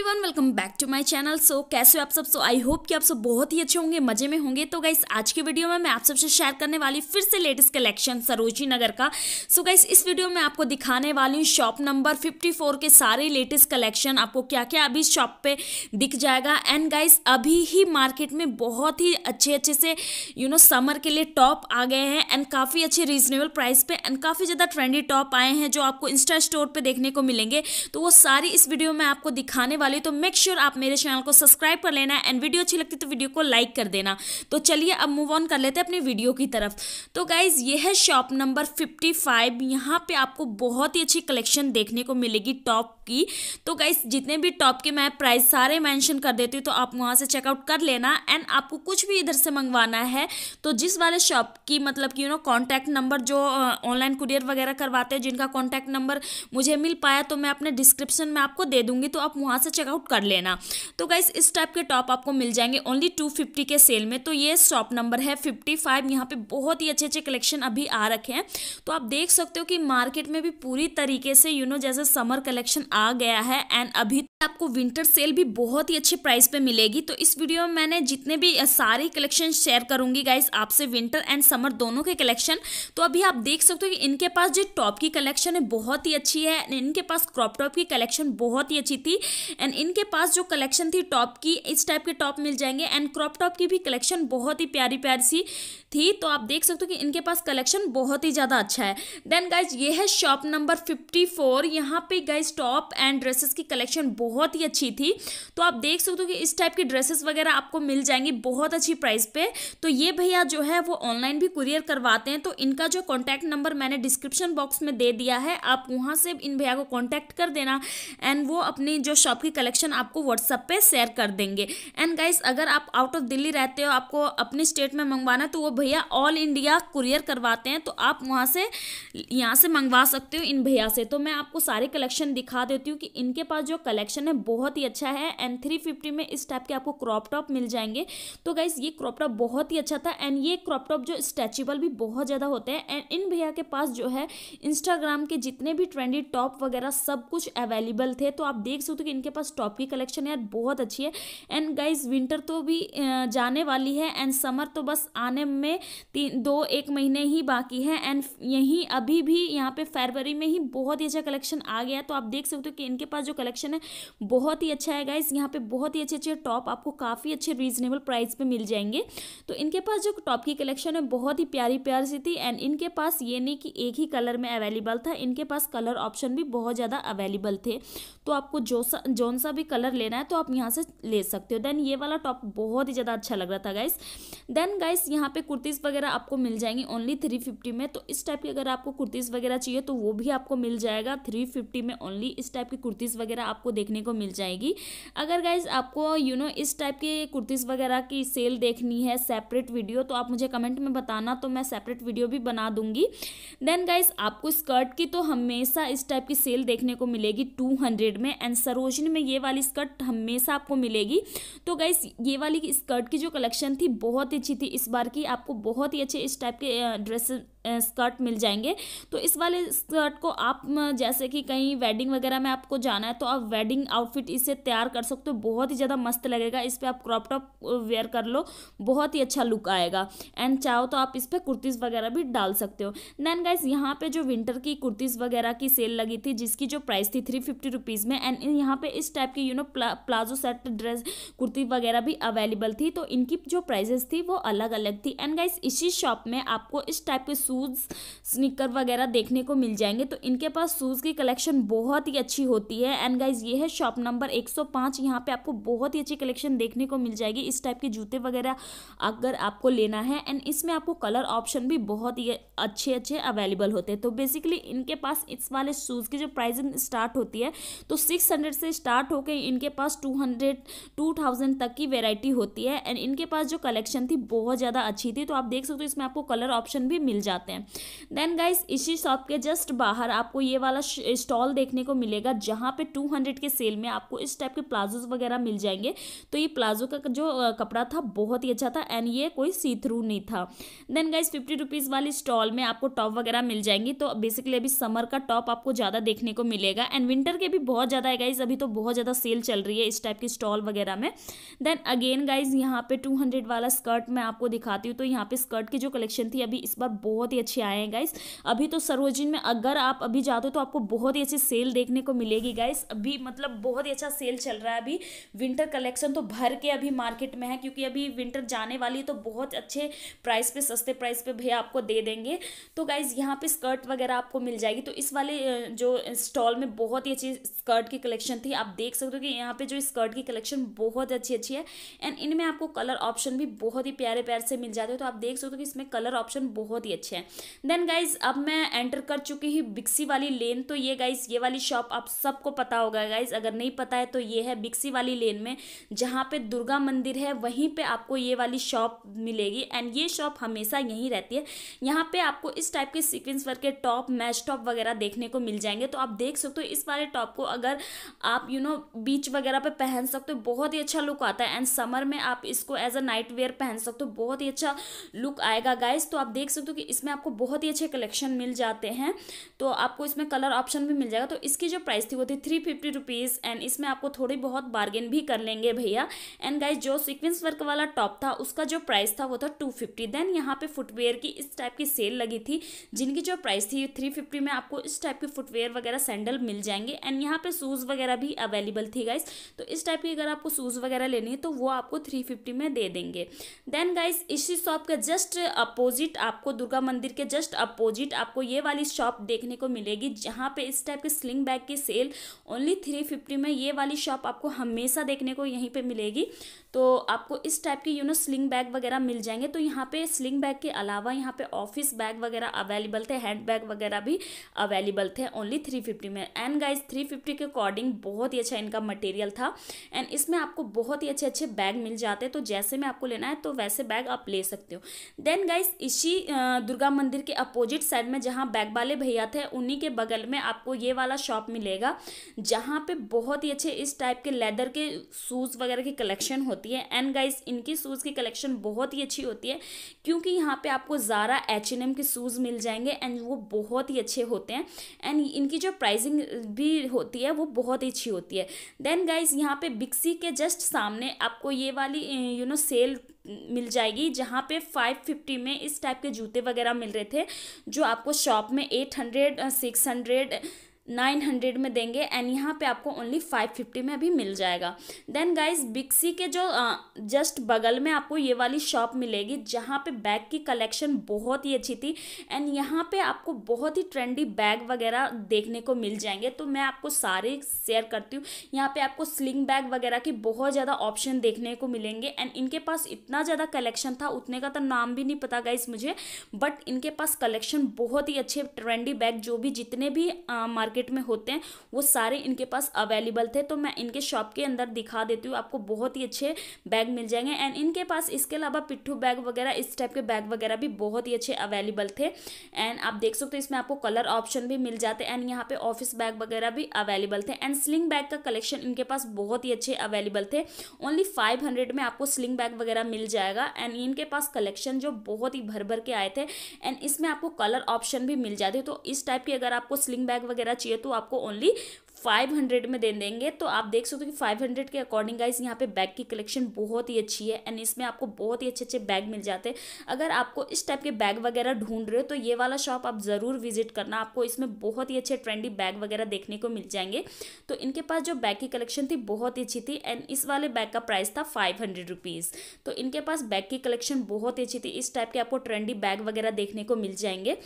everyone welcome back to my channel so कैसे हो आप सब सो आई होप कि आप सब बहुत ही अच्छे होंगे मजे में होंगे तो गाइस आज के वीडियो में मैं आप सबसे शेयर करने वाली फिर से लेटेस्ट कलेक्शन सरोजी नगर का सो so, गाइस इस वीडियो में आपको दिखाने वाली हूँ शॉप नंबर 54 के सारे लेटेस्ट कलेक्शन आपको क्या क्या अभी शॉप पर दिख जाएगा एंड गाइस अभी ही मार्केट में बहुत ही अच्छे अच्छे से यू नो समर के लिए टॉप आ गए हैं एंड काफ़ी अच्छे रीजनेबल प्राइस पर एंड काफ़ी ज़्यादा ट्रेंडी टॉप आए हैं जो आपको इंस्टा स्टोर पर देखने को मिलेंगे तो वो सारी इस वीडियो में आपको दिखाने वाली वाली तो मेक श्योर sure आप मेरे चैनल को सब्सक्राइब कर लेना एंड वीडियो अच्छी लगती तो वीडियो को लाइक कर देना तो चलिए अब मूव ऑन कर लेते हैं अपनी वीडियो की तरफ तो गाइज ये है शॉप नंबर फिफ्टी फाइव यहाँ पे आपको बहुत ही अच्छी कलेक्शन देखने को मिलेगी टॉप की तो गाइज जितने भी टॉप के मैं प्राइस सारे मैंशन कर देती हूँ तो आप वहाँ से चेकआउट कर लेना एंड आपको कुछ भी इधर से मंगवाना है तो जिस वाले शॉप की मतलब कि यू नो कॉन्टैक्ट नंबर जो ऑनलाइन कुरियर वगैरह करवाते हैं जिनका कॉन्टैक्ट नंबर मुझे मिल पाया तो मैं अपने डिस्क्रिप्शन में आपको दे दूंगी तो आप वहाँ से चेकआउट कर लेना तो गाइस इस टाइप के टॉप आपको मिल जाएंगे ओनली टू फिफ्टी के सेल में तो ये शॉप नंबर है फिफ्टी फाइव यहाँ पर बहुत ही अच्छे अच्छे कलेक्शन अभी आ रखे हैं तो आप देख सकते हो कि मार्केट में भी पूरी तरीके से यू नो जैसे समर कलेक्शन आ गया है एंड अभी तो आपको विंटर सेल भी बहुत ही अच्छे प्राइस पे मिलेगी तो इस वीडियो में मैंने जितने भी सारे कलेक्शन शेयर करूंगी गाइस आपसे विंटर एंड समर दोनों के कलेक्शन तो अभी आप देख सकते हो कि इनके पास जो टॉप की कलेक्शन है बहुत ही अच्छी है इनके पास क्रॉप टॉप की कलेक्शन बहुत ही अच्छी थी एंड इनके पास जो कलेक्शन थी टॉप की इस टाइप के टॉप मिल जाएंगे एंड क्रॉप टॉप की भी कलेक्शन बहुत ही प्यारी प्यारी सी थी तो आप देख सकते हो कि इनके पास कलेक्शन बहुत ही ज़्यादा अच्छा है देन गाइज ये है शॉप नंबर फिफ्टी फोर यहाँ पर गाइज टॉप एंड ड्रेसेस की कलेक्शन बहुत ही अच्छी थी तो आप देख सकते हो कि इस टाइप की ड्रेसेस वगैरह आपको मिल जाएंगी बहुत अच्छी प्राइस पे तो ये भैया जो है वो ऑनलाइन भी कुरियर करवाते हैं तो इनका जो कॉन्टैक्ट नंबर मैंने डिस्क्रिप्शन बॉक्स में दे दिया है आप वहाँ से इन भैया को कॉन्टैक्ट कर देना एंड वो अपनी जो शॉप की भी कलेक्शन आपको व्हाट्सअप पे शेयर कर देंगे एंड गाइस अगर आप आउट ऑफ दिल्ली रहते हो आपको अपने स्टेट में मंगवाना तो वो भैया ऑल इंडिया कुरियर करवाते हैं तो आप वहाँ से यहाँ से मंगवा सकते हो इन भैया से तो मैं आपको सारे कलेक्शन दिखा देती हूँ कि इनके पास जो कलेक्शन है बहुत ही अच्छा है एंड थ्री फिफ्टी में इस टाइप के आपको क्रॉप टॉप मिल जाएंगे तो गाइस ये क्रॉप टॉप बहुत ही अच्छा था एंड ये क्रॉप टॉप जो स्ट्रेचेबल भी बहुत ज़्यादा होते हैं एंड इन भैया के पास जो है इंस्टाग्राम के जितने भी ट्रेंडी टॉप वगैरह सब कुछ अवेलेबल थे तो आप देख सकते हो कि इनके पास पास टॉप की कलेक्शन यार बहुत अच्छी है एंड गाइज विंटर तो भी जाने वाली है एंड समर तो बस आने में तीन दो एक महीने ही बाकी है एंड यहीं अभी भी यहाँ पे फरवरी में ही बहुत ही अच्छा कलेक्शन आ गया तो आप देख सकते हो कि इनके पास जो कलेक्शन है बहुत ही अच्छा है गाइज यहाँ पे बहुत ही अच्छे अच्छे टॉप आपको काफ़ी अच्छे रीजनेबल प्राइस पे मिल जाएंगे तो इनके पास जो टॉप की कलेक्शन है बहुत ही प्यारी प्यारी सी थी एंड इनके पास ये नहीं कि एक ही कलर में अवेलेबल था इनके पास कलर ऑप्शन भी बहुत ज़्यादा अवेलेबल थे तो आपको जो जो कौन सा भी कलर लेना है तो आप यहाँ से ले सकते हो देन ये वाला टॉप बहुत ही ज़्यादा अच्छा लग रहा था गाइस देन गाइस यहाँ पे कुर्तीज़ वगैरह आपको मिल जाएंगी ओनली थ्री फिफ्टी में तो इस टाइप की अगर आपको कुर्तीज़ वगैरह चाहिए तो वो भी आपको मिल जाएगा थ्री फिफ्टी में ओनली इस टाइप की कुर्तीज़ वगैरह आपको देखने को मिल जाएगी अगर गाइज आपको यू you नो know, इस टाइप के कुर्तीज़ वगैरह की सेल देखनी है सेपरेट वीडियो तो आप मुझे कमेंट में बताना तो मैं सेपरेट वीडियो भी बना दूंगी देन गाइज आपको स्कर्ट की तो हमेशा इस टाइप की सेल देखने को मिलेगी टू हंड्रेड में एंड सरोजनी में ये वाली स्कर्ट हमेशा आपको मिलेगी तो गाइस ये वाली स्कर्ट की जो कलेक्शन थी बहुत ही अच्छी थी इस बार की आपको बहुत ही अच्छे इस टाइप के ड्रेसेस स्कर्ट मिल जाएंगे तो इस वाले स्कर्ट को आप जैसे कि कहीं वेडिंग वगैरह में आपको जाना है तो आप वेडिंग आउटफिट इसे तैयार कर सकते हो बहुत ही ज़्यादा मस्त लगेगा इस पर आप क्रॉप टॉप वेयर कर लो बहुत ही अच्छा लुक आएगा एंड चाहो तो आप इस पर कुर्तीज़ वगैरह भी डाल सकते हो देन गाइज यहाँ पे जो विंटर की कुर्तीज़ वगैरह की सेल लगी थी जिसकी जो प्राइस थी थ्री फिफ्टी रुपीज़ में एंड यहाँ पर इस टाइप की you know pla, palazzo set dress kurti वगैरह भी अवेलेबल थी तो इनकी जो प्राइजेस थी वो अलग अलग थी एंड गाइज इसी शॉप में आपको इस टाइप के शूज़ स्निकर वगैरह देखने को मिल जाएंगे तो इनके पास शूज़ की कलेक्शन बहुत ही अच्छी होती है एंड गाइज ये है शॉप नंबर 105 यहाँ पर आपको बहुत ही अच्छी कलेक्शन देखने को मिल जाएगी इस टाइप के जूते वगैरह अगर आपको लेना है एंड इसमें आपको कलर ऑप्शन भी बहुत ही अच्छे अच्छे अवेलेबल होते हैं तो बेसिकली इनके पास इस वाले शूज़ की जो प्राइसिंग स्टार्ट होती है तो सिक्स हंड्रेड से स्टार्ट होकर इनके पास टू हंड्रेड टू थाउजेंड तक की वेराइटी होती है एंड इनके पास जो कलेक्शन थी बहुत ज़्यादा अच्छी थी तो आप देख सकते हो इसमें आपको कलर ऑप्शन भी मिल जाता जाते हैं देन गाइस इसी शॉप के जस्ट बाहर आपको ये वाला स्टॉल देखने को मिलेगा जहाँ पे टू हंड्रेड के सेल में आपको इस टाइप के प्लाजोज वगैरह मिल जाएंगे तो ये प्लाजो का जो कपड़ा था बहुत ही अच्छा था एंड ये कोई सी थ्रू नहीं था देन गाइज फिफ्टी रुपीज़ वाली स्टॉल में आपको टॉप वगैरह मिल जाएंगी तो बेसिकली अभी समर का टॉप आपको ज़्यादा देखने को मिलेगा एंड विंटर के भी बहुत ज़्यादा है गाइज अभी तो बहुत ज़्यादा सेल चल रही है इस टाइप की स्टॉल वगैरह में देन अगेन गाइज यहाँ पे टू हंड्रेड वाला स्कर्ट मैं आपको दिखाती हूँ तो यहाँ पे स्कर्ट की जो कलेक्शन थी अभी इस बार बहुत बहुत ही अच्छे आए हैं गाइस अभी तो सरोजिन में अगर आप अभी जाते हो तो आपको बहुत ही अच्छी सेल देखने को मिलेगी गाइस अभी मतलब बहुत ही अच्छा सेल चल रहा है अभी विंटर कलेक्शन तो भर के अभी मार्केट में है क्योंकि अभी विंटर जाने वाली है तो बहुत अच्छे प्राइस पे सस्ते प्राइस पे भैया आपको दे देंगे तो गाइज़ यहाँ पे स्कर्ट वगैरह आपको मिल जाएगी तो इस वाले जो स्टॉल में बहुत ही अच्छी स्कर्ट की कलेक्शन थी आप देख सकते हो कि यहाँ पे जो स्कर्ट की कलेक्शन बहुत अच्छी अच्छी है एंड इनमें आपको कलर ऑप्शन भी बहुत ही प्यारे प्यार से मिल जाते हैं तो आप देख सकते हो कि इसमें कलर ऑप्शन बहुत ही अच्छे हैं हैं देन गाइज अब मैं एंटर कर चुकी हूँ बिक्सी वाली लेन तो ये गाइज ये वाली शॉप आप सबको पता होगा गाइज अगर नहीं पता है तो ये है बिक्सी वाली लेन में जहाँ पे दुर्गा मंदिर है वहीं पे आपको ये वाली शॉप मिलेगी एंड ये शॉप हमेशा यहीं रहती है यहाँ पे आपको इस टाइप के सीक्वेंस वर्क के टॉप मैच टॉप वगैरह देखने को मिल जाएंगे तो आप देख सकते हो इस वाले टॉप को अगर आप यू नो बीच वगैरह पर पहन सकते हो बहुत ही अच्छा लुक आता है एंड समर में आप इसको एज अ नाइट वेयर पहन सकते हो बहुत ही अच्छा लुक आएगा गाइज तो आप देख सकते हो कि इसमें इसमें आपको बहुत ही अच्छे कलेक्शन मिल जाते हैं तो आपको इसमें कलर ऑप्शन भी मिल जाएगा तो इसकी जो प्राइस थी वो थी थ्री फिफ्टी रुपीज़ एंड इसमें आपको थोड़ी बहुत बार्गेन भी कर लेंगे भैया एंड गाइज जो सिक्वेंस वर्क वाला टॉप था उसका जो प्राइस था वो था टू फिफ्टी देन यहाँ पर फुटवेयर की इस टाइप की सेल लगी थी जिनकी जो प्राइस थी थ्री फिफ्टी में आपको इस टाइप के फुटवेयर वगैरह सैंडल मिल जाएंगे एंड यहाँ पर शूज़ वगैरह भी अवेलेबल थी गाइज तो इस टाइप की अगर आपको शूज़ वगैरह लेनी है तो वो आपको थ्री फिफ्टी में दे देंगे देन गाइज इसी शॉप का जस्ट अपोजिट आपको दुर्गा मंदिर मंदिर के जस्ट अपोजिट आपको ये वाली शॉप देखने को मिलेगी जहाँ पे इस टाइप के स्लिंग बैग की सेल ओनली थ्री फिफ्टी में ये वाली शॉप आपको हमेशा देखने को यहीं पे मिलेगी तो आपको इस टाइप के यू नो स्लिंग बैग वगैरह मिल जाएंगे तो यहाँ पे स्लिंग बैग के अलावा यहाँ पे ऑफिस बैग वगैरह अवेलेबल थे हैंड बैग वगैरह भी अवेलेबल थे ओनली थ्री फिफ्टी में एंड गाइज थ्री फिफ्टी के अकॉर्डिंग बहुत ही अच्छा इनका मटेरियल था एंड इसमें आपको बहुत ही अच्छे अच्छे बैग मिल जाते हैं तो जैसे में आपको लेना है तो वैसे बैग आप ले सकते हो देन गाइज इसी दुर्गा राम मंदिर के अपोजिट साइड में जहाँ बैग वाले भैया थे उन्हीं के बगल में आपको ये वाला शॉप मिलेगा जहाँ पे बहुत ही अच्छे इस टाइप के लेदर के शूज़ वगैरह की कलेक्शन होती है एंड गाइस इनकी शूज़ की कलेक्शन बहुत ही अच्छी होती है क्योंकि यहाँ पे आपको ज़ारा एच H&M के शूज़ मिल जाएंगे एंड वो बहुत ही अच्छे होते हैं एंड इनकी जो प्राइजिंग भी होती है वो बहुत ही अच्छी होती है देन गाइज यहाँ पे बिक्सी के जस्ट सामने आपको ये वाली यू नो सेल मिल जाएगी जहाँ पे फाइव फिफ्टी में इस टाइप के जूते वगैरह मिल रहे थे जो आपको शॉप में eight hundred six hundred nine hundred में देंगे एंड यहाँ पे आपको ओनली फाइव फिफ्टी में अभी मिल जाएगा देन गाइज बिक्सी के जो जस्ट बगल में आपको ये वाली शॉप मिलेगी जहाँ पे बैग की कलेक्शन बहुत ही अच्छी थी एंड यहाँ पे आपको बहुत ही ट्रेंडी बैग वगैरह देखने को मिल जाएंगे तो मैं आपको सारे शेयर करती हूँ यहाँ पे आपको स्लिंग बैग वगैरह के बहुत ज़्यादा ऑप्शन देखने को मिलेंगे एंड इनके पास इतना ज़्यादा कलेक्शन था उतने का तो नाम भी नहीं पता गाइज मुझे बट इनके पास कलेक्शन बहुत ही अच्छे ट्रेंडी बैग जो भी जितने भी मार्केट मार्केट में होते हैं वो सारे इनके पास अवेलेबल थे तो मैं इनके शॉप के अंदर दिखा देती हूँ आपको बहुत ही अच्छे बैग मिल जाएंगे एंड इनके पास इसके अलावा पिट्ठू बैग वगैरह इस टाइप के बैग वगैरह भी बहुत ही अच्छे अवेलेबल थे एंड आप देख सकते हो इसमें आपको कलर ऑप्शन भी मिल जाते एंड यहाँ पे ऑफिस बैग वगैरह भी अवेलेबल थे एंड स्लिंग बैग का कलेक्शन इनके पास बहुत ही अच्छे अवेलेबल थे ओनली फाइव हंड्रेड में आपको स्लिंग बैग वगैरह मिल जाएगा एंड इनके पास कलेक्शन जो बहुत ही भर भर के आए थे एंड इसमें आपको कलर ऑप्शन भी मिल जाते तो इस टाइप की अगर आपको स्लिंग बैग वगैरह चाहिए चाहिए तो आपको ओनली फाइव हंड्रेड में दे देंगे तो आप देख सकते हो कि फाइव हंड्रेड के अकॉर्डिंग गाइस यहाँ पे बैग की कलेक्शन बहुत ही अच्छी है एंड इसमें आपको बहुत ही अच्छे अच्छे बैग मिल जाते हैं अगर आपको इस टाइप के बैग वगैरह ढूंढ रहे हो तो ये वाला शॉप आप ज़रूर विजिट करना आपको इसमें बहुत ही अच्छे ट्रेंडी बैग वगैरह देखने को मिल जाएंगे तो इनके पास जो बैग की कलेक्शन थी बहुत ही अच्छी थी एंड इस वाले बैग का प्राइस था फाइव हंड्रेड रुपीज़ तो इनके पास बैग की कलेक्शन बहुत ही अच्छी थी इस टाइप के आपको ट्रेंडी बैग वगैरह देखने को मिल जाएंगे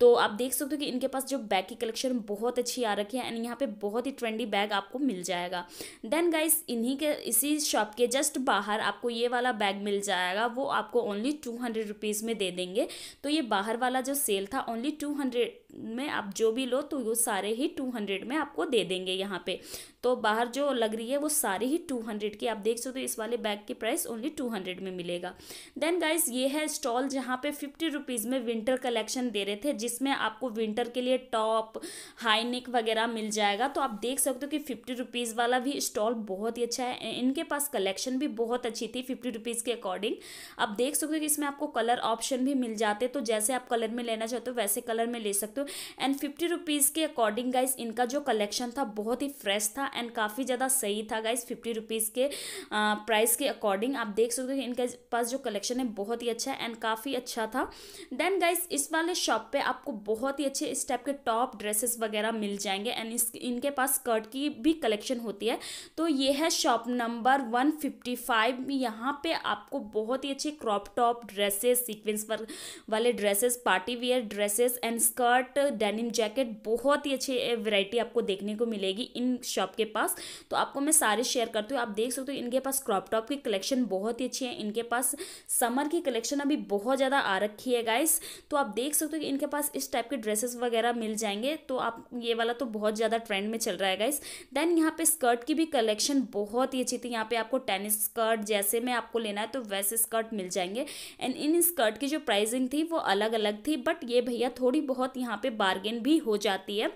तो आप देख सकते हो कि इनके पास जो बैग की कलेक्शन बहुत अच्छी आ रखी है एंड यहाँ पे बहुत बहुत ही ट्रेंडी बैग आपको मिल जाएगा देन गाइस इन्हीं के इसी शॉप के जस्ट बाहर आपको ये वाला बैग मिल जाएगा वो आपको ओनली टू हंड्रेड रुपीज़ में दे देंगे तो ये बाहर वाला जो सेल था ओनली टू हंड्रेड में आप जो भी लो तो वो सारे ही टू हंड्रेड में आपको दे देंगे यहाँ पे तो बाहर जो लग रही है वो सारी ही टू हंड्रेड की आप देख सकते हो इस वाले बैग की प्राइस ओनली टू हंड्रेड में मिलेगा देन गाइज ये है स्टॉल जहाँ पे फिफ्टी रुपीज़ में विंटर कलेक्शन दे रहे थे जिसमें आपको विंटर के लिए टॉप हाई नेक वगैरह मिल जाएगा तो आप देख सकते हो कि फिफ्टी रुपीज़ वाला भी स्टॉल बहुत ही अच्छा है इनके पास कलेक्शन भी बहुत अच्छी थी फिफ्टी रुपीज़ के अकॉर्डिंग आप देख सकते हो कि इसमें आपको कलर ऑप्शन भी मिल जाते तो जैसे आप कलर में लेना चाहते हो वैसे कलर में ले सकते हो एंड फिफ्टी रुपीज़ के अकॉर्डिंग गाइज इनका जो कलेक्शन था बहुत ही फ्रेश था था एंड काफ़ी ज़्यादा सही था गाइज फिफ्टी रुपीज़ के प्राइस के अकॉर्डिंग आप देख सकते हो इनके पास जो कलेक्शन है बहुत ही अच्छा एंड काफ़ी अच्छा था देन गाइज इस वाले शॉप पे आपको बहुत ही अच्छे इस टाइप के टॉप ड्रेसेस वगैरह मिल जाएंगे एंड इस इनके पास स्कर्ट की भी कलेक्शन होती है तो ये है shop number one fifty five यहाँ पे आपको बहुत ही अच्छे क्रॉप टॉप ड्रेसेस सीक्वेंस पर वाले dresses party wear dresses and skirt denim jacket बहुत ही अच्छी वेराइटी आपको देखने को मिलेगी इन शॉप आपके पास तो आपको मैं सारे शेयर करती हूँ आप देख सकते हो इनके पास क्रॉप टॉप की कलेक्शन बहुत ही अच्छी है इनके पास समर की कलेक्शन अभी बहुत ज़्यादा आ रखी है गाइस तो आप देख सकते हो कि इनके पास इस टाइप के ड्रेसेस वगैरह मिल जाएंगे तो आप ये वाला तो बहुत ज़्यादा ट्रेंड में चल रहा है गाइस देन यहाँ पे स्कर्ट की भी कलेक्शन बहुत ही अच्छी थी यहाँ पे आपको टेनिस स्कर्ट जैसे में आपको लेना है तो वैसे स्कर्ट मिल जाएंगे एंड इन स्कर्ट की जो प्राइजिंग थी वो अलग अलग थी बट ये भैया थोड़ी बहुत यहाँ पर बार्गेन भी हो जाती है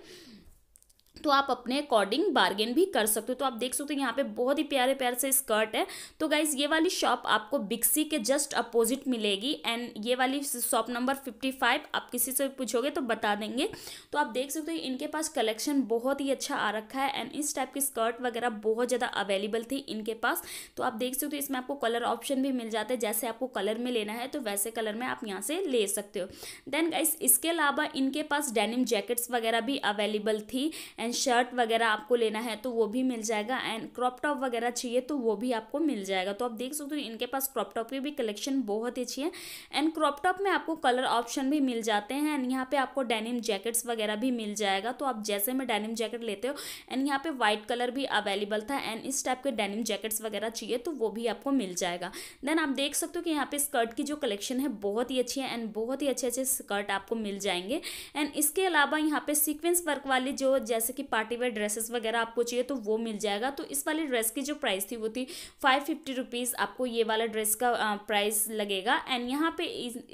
तो आप अपने अकॉर्डिंग बार्गेन भी कर सकते हो तो आप देख सकते हो यहाँ पे बहुत ही प्यारे प्यारे से स्कर्ट है तो गाइज ये वाली शॉप आपको बिक्सी के जस्ट अपोजिट मिलेगी एंड ये वाली शॉप नंबर फिफ्टी फाइव आप किसी से पूछोगे तो बता देंगे तो आप देख सकते हो इनके पास कलेक्शन बहुत ही अच्छा आ रखा है एंड इस टाइप की स्कर्ट वगैरह बहुत ज़्यादा अवेलेबल थी इनके पास तो आप देख सकते हो इसमें आपको कलर ऑप्शन भी मिल जाता है जैसे आपको कलर में लेना है तो वैसे कलर में आप यहाँ से ले सकते हो देन गाइज इसके अलावा इनके पास डेनिम जैकेट्स वगैरह भी अवेलेबल थी एंड एंड शर्ट वगैरह आपको लेना है तो वो भी मिल जाएगा एंड क्रॉप टॉप वगैरह चाहिए तो वो भी आपको मिल जाएगा तो आप देख सकते हो इनके पास क्रॉप टॉप की भी कलेक्शन बहुत ही अच्छी है एंड क्रॉप टॉप में आपको कलर ऑप्शन भी मिल जाते हैं एंड यहाँ पे आपको डेनिम जैकेट्स वगैरह भी मिल जाएगा तो आप जैसे में डेनिम जैकेट लेते हो एंड यहाँ पे व्हाइट कलर भी अवेलेबल था एंड इस टाइप के डेनिम जैकेट्स वगैरह चाहिए तो वो भी आपको मिल जाएगा देन आप देख सकते हो कि यहाँ पे स्कर्ट की जो कलेक्शन है बहुत ही अच्छी है एंड बहुत ही अच्छे अच्छे स्कर्ट आपको मिल जाएंगे एंड इसके अलावा यहाँ पे सिक्वेंस वर्क वाले जो जैसे कि की पार्टी वेयर ड्रेसेस वगैरह आपको चाहिए तो वो मिल जाएगा तो इस वाले ड्रेस की जो प्राइस थी वो थी फाइव फिफ्टी रुपीज़ आपको ये वाला ड्रेस का प्राइस लगेगा एंड यहाँ पे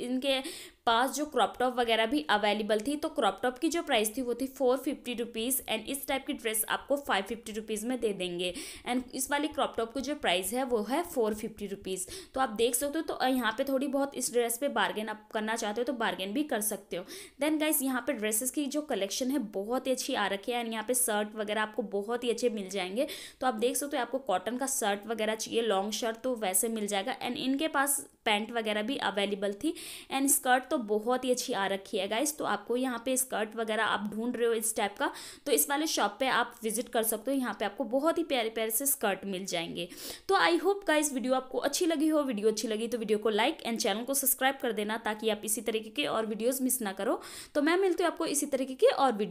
इनके पास जो क्रॉप टॉप वगैरह भी अवेलेबल थी तो क्रॉप टॉप की जो प्राइस थी वो थी फोर फिफ्टी रुपीज़ एंड इस टाइप की ड्रेस आपको फाइव फिफ्टी रुपीज़ में दे देंगे एंड इस वाली क्रॉप टॉप की जो प्राइस है वो है फोर फिफ्टी रुपीज़ तो आप देख सकते हो तो यहाँ पे थोड़ी बहुत इस ड्रेस पे बार्गेन आप करना चाहते हो तो बार्गेन भी कर सकते हो देन गाइज यहाँ पर ड्रेसेस की जो कलेक्शन है बहुत ही अच्छी आ रखी है एंड यहाँ पर शर्ट वगैरह आपको बहुत ही अच्छे मिल जाएंगे तो आप देख सकते हो आपको कॉटन का शर्ट वगैरह चाहिए लॉन्ग शर्ट तो वैसे मिल जाएगा एंड इनके पास पैंट वगैरह भी अवेलेबल थी एंड स्कर्ट तो बहुत ही अच्छी आ रखी है गाइस तो आपको यहाँ पे स्कर्ट वगैरह आप ढूंढ रहे हो इस टाइप का तो इस वाले शॉप पे आप विजिट कर सकते हो यहाँ पे आपको बहुत ही प्यारे प्यारे से स्कर्ट मिल जाएंगे तो आई होप गाइस वीडियो आपको अच्छी लगी हो वीडियो अच्छी लगी तो वीडियो को लाइक एंड चैनल को सब्सक्राइब कर देना ताकि आप इसी तरीके के और वीडियोज़ मिस ना करो तो मैं मिलती हूँ आपको इसी तरीके के और वीडियो